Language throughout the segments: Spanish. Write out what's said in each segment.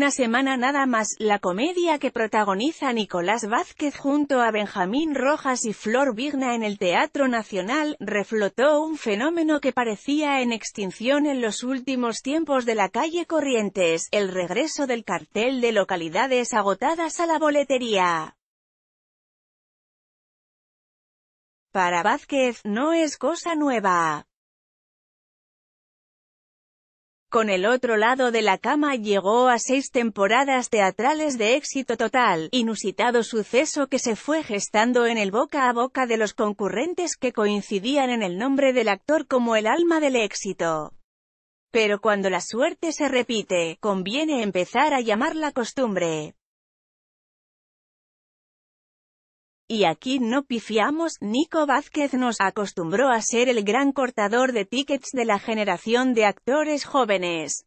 una semana nada más, la comedia que protagoniza Nicolás Vázquez junto a Benjamín Rojas y Flor Vigna en el Teatro Nacional, reflotó un fenómeno que parecía en extinción en los últimos tiempos de la calle Corrientes, el regreso del cartel de localidades agotadas a la boletería. Para Vázquez, no es cosa nueva. Con el otro lado de la cama llegó a seis temporadas teatrales de éxito total, inusitado suceso que se fue gestando en el boca a boca de los concurrentes que coincidían en el nombre del actor como el alma del éxito. Pero cuando la suerte se repite, conviene empezar a llamar la costumbre. Y aquí no pifiamos, Nico Vázquez nos acostumbró a ser el gran cortador de tickets de la generación de actores jóvenes.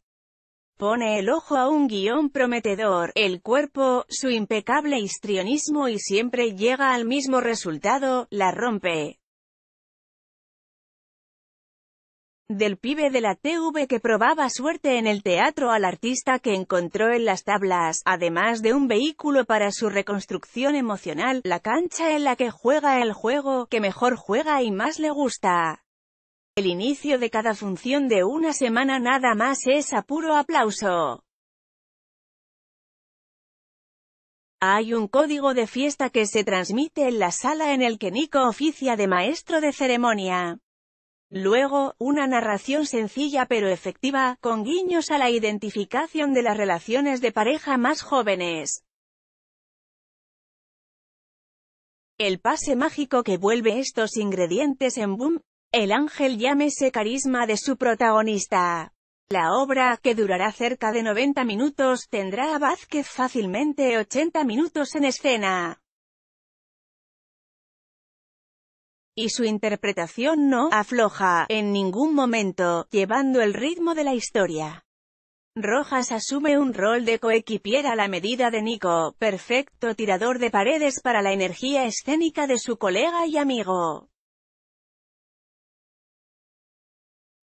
Pone el ojo a un guión prometedor, el cuerpo, su impecable histrionismo y siempre llega al mismo resultado, la rompe. del pibe de la TV que probaba suerte en el teatro al artista que encontró en las tablas, además de un vehículo para su reconstrucción emocional, la cancha en la que juega el juego, que mejor juega y más le gusta. El inicio de cada función de una semana nada más es a puro aplauso. Hay un código de fiesta que se transmite en la sala en el que Nico oficia de maestro de ceremonia. Luego, una narración sencilla pero efectiva, con guiños a la identificación de las relaciones de pareja más jóvenes. El pase mágico que vuelve estos ingredientes en boom, el ángel llámese carisma de su protagonista. La obra, que durará cerca de 90 minutos, tendrá a Vázquez fácilmente 80 minutos en escena. y su interpretación no afloja en ningún momento, llevando el ritmo de la historia. Rojas asume un rol de coequipiera a la medida de Nico, perfecto tirador de paredes para la energía escénica de su colega y amigo.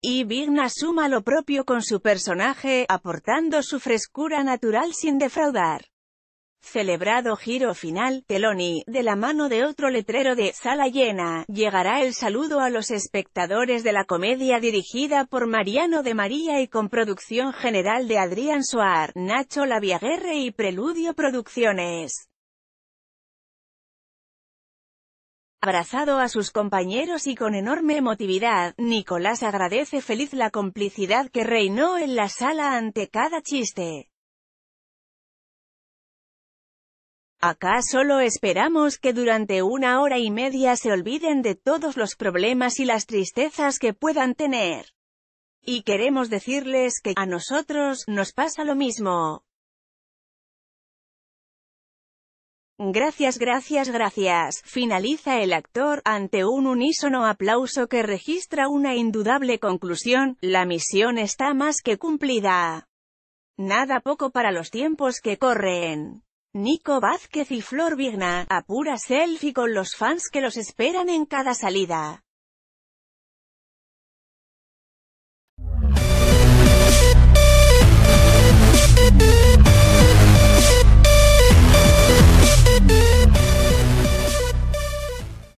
Y Vigna suma lo propio con su personaje, aportando su frescura natural sin defraudar. Celebrado giro final, Teloni, de la mano de otro letrero de «Sala llena», llegará el saludo a los espectadores de la comedia dirigida por Mariano de María y con producción general de Adrián Soar, Nacho Laviaguerre y Preludio Producciones. Abrazado a sus compañeros y con enorme emotividad, Nicolás agradece feliz la complicidad que reinó en la sala ante cada chiste. Acá solo esperamos que durante una hora y media se olviden de todos los problemas y las tristezas que puedan tener. Y queremos decirles que a nosotros nos pasa lo mismo. Gracias, gracias, gracias, finaliza el actor, ante un unísono aplauso que registra una indudable conclusión, la misión está más que cumplida. Nada poco para los tiempos que corren. Nico Vázquez y Flor Vigna, a pura selfie con los fans que los esperan en cada salida.